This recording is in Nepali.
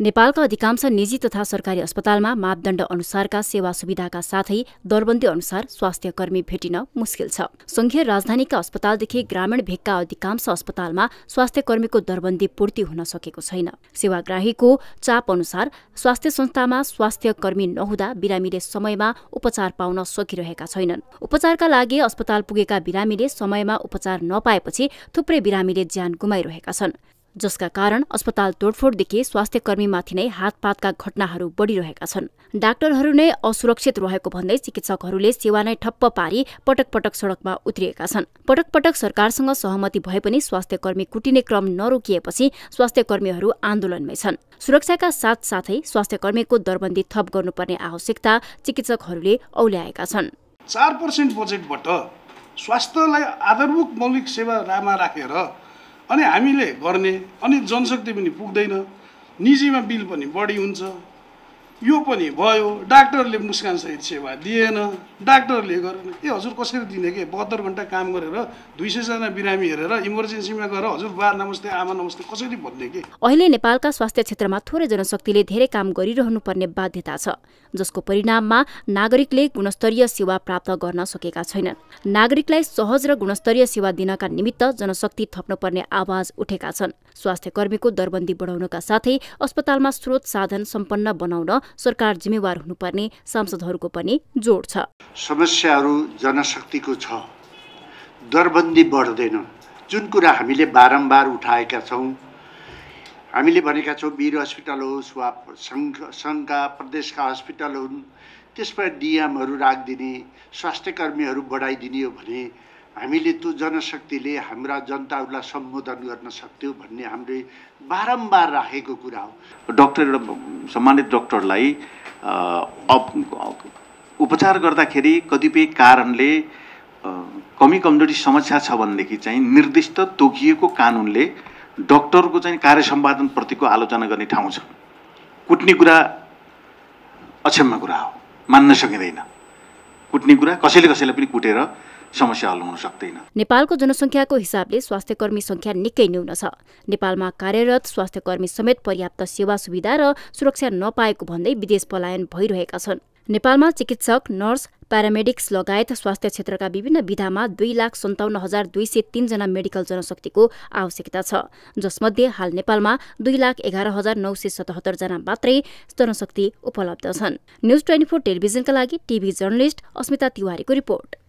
नेपालका अधिकांश निजी तथा सरकारी अस्पतालमा मापदण्ड अनुसारका सेवा सुविधाका साथै दरबन्दी अनुसार स्वास्थ्य कर्मी भेटिन मुस्किल छ संघीय राजधानीका अस्पतालदेखि ग्रामीण भेगका अधिकांश अस्पतालमा स्वास्थ्य कर्मीको दरबन्दी पूर्ति हुन सकेको छैन सेवाग्राहीको चाप अनुसार स्वास्थ्य संस्थामा स्वास्थ्य कर्मी नहुँदा बिरामीले समयमा उपचार पाउन सकिरहेका छैनन् उपचारका लागि अस्पताल पुगेका बिरामीले समयमा उपचार नपाएपछि थुप्रै बिरामीले ज्यान गुमाइरहेका छन् जसका कारण अस्पताल तोडफोडदेखि स्वास्थ्य कर्मीमाथि नै हातपातका घटनाहरू बढिरहेका छन् डाक्टरहरू नै असुरक्षित रहेको भन्दै चिकित्सकहरूले सेवा नै ठप्प पारी पटक पटक सड़कमा उत्रिएका छन् पटक पटक सरकारसँग सहमति भए पनि स्वास्थ्य कर्मी कुटिने क्रम नरोकिएपछि स्वास्थ्य कर्मीहरू आन्दोलनमै छन् सुरक्षाका साथसाथै कर्मीको दरबन्दी थप गर्नुपर्ने आवश्यकता चिकित्सकहरूले औल्याएका छन् चार पर्सेन्ट स्वास्थ्यलाई आधारभूत मौलिक सेवामा राखेर अनि हामीले गर्ने अनि जनशक्ति पनि पुग्दैन निजीमा बिल पनि बढी हुन्छ यो पनि भयो डाक्टरले मुस्कान सहित सेवा दिएन डाक्टरले गरेन ए हजुर कसरी दिने के बहत्तर घन्टा काम गरेर दुई सयजना बिरामी हेरेर इमर्जेन्सीमा गएर हजुर बा नमस्ते आमा नमस्ते कसरी भन्ने के अहिले नेपालका स्वास्थ्य क्षेत्रमा थोरै जनशक्तिले धेरै काम गरिरहनु पर्ने बाध्यता छ जसको परिणाममा नागरिकले गुणस्तरीय सेवा प्राप्त गर्न सकेका छैनन् नागरिकलाई सहज र गुणस्तरीय सेवा दिनका निमित्त जनशक्ति थप्नुपर्ने आवाज उठेका छन् स्वास्थ्य कर्मीको दरबन्दी बढाउनका साथै अस्पतालमा स्रोत साधन सम्पन्न बनाउन सरकार जिम्मेवार हुनुपर्ने सांसदहरूको पनि जोड छ समस्याहरू जनशक्तिको छ दरबन्दी बढ्दैन जुन कुरा हामीले बारम्बार उठाएका छौँ हामीले भनेका छौँ वीर हस्पिटल होस् वा सङ्घ सङ्घका प्रदेशका हस्पिटल हुन् त्यसमा डिएमहरू राखिदिने स्वास्थ्य कर्मीहरू बढाइदिने हो भने हामीले त्यो जनशक्तिले हाम्रा जनताहरूलाई सम्बोधन गर्न सक्थ्यौँ भन्ने हामीले बारम्बार राखेको कुरा हो डक्टर एउटा सम्मानित डक्टरलाई उपचार गर्दाखेरि कतिपय कारणले कमी कमजोरी समस्या छ भनेदेखि चाहिँ निर्दिष्ट तोकिएको कानुनले डक्टरको चाहिँ कार्य सम्पादनप्रतिको आलोचना गर्ने ठाउँ छ कुट्ने कुरा अक्षम्य कुरा हो मान्न सकिँदैन कुट्ने कुरा कसैले कसैलाई पनि कुटेर समस्या हुन सक्दैन नेपालको जनसङ्ख्याको हिसाबले स्वास्थ्य कर्मी सङ्ख्या निकै न्यून छ नेपालमा कार्यरत स्वास्थ्य कर्मी समेत पर्याप्त सेवा सुविधा र सुरक्षा नपाएको भन्दै विदेश पलायन भइरहेका छन् नेपालमा चिकित्सक नर्स प्यारामेडिक्स लगायत स्वास्थ्य क्षेत्रका विभिन्न विधामा दुई लाख सन्ताउन्न हजार दुई सय तीनजना मेडिकल जनशक्तिको आवश्यकता छ जसमध्ये हाल नेपालमा दुई लाख एघार हजार नौ सय सतहत्तरजना मात्रै जनशक्ति उपलब्ध छन् न्युज ट्वेन्टी फोर टेलिभिजनका लागि टिभी जर्नलिस्ट अस्मिता तिवारीको रिपोर्ट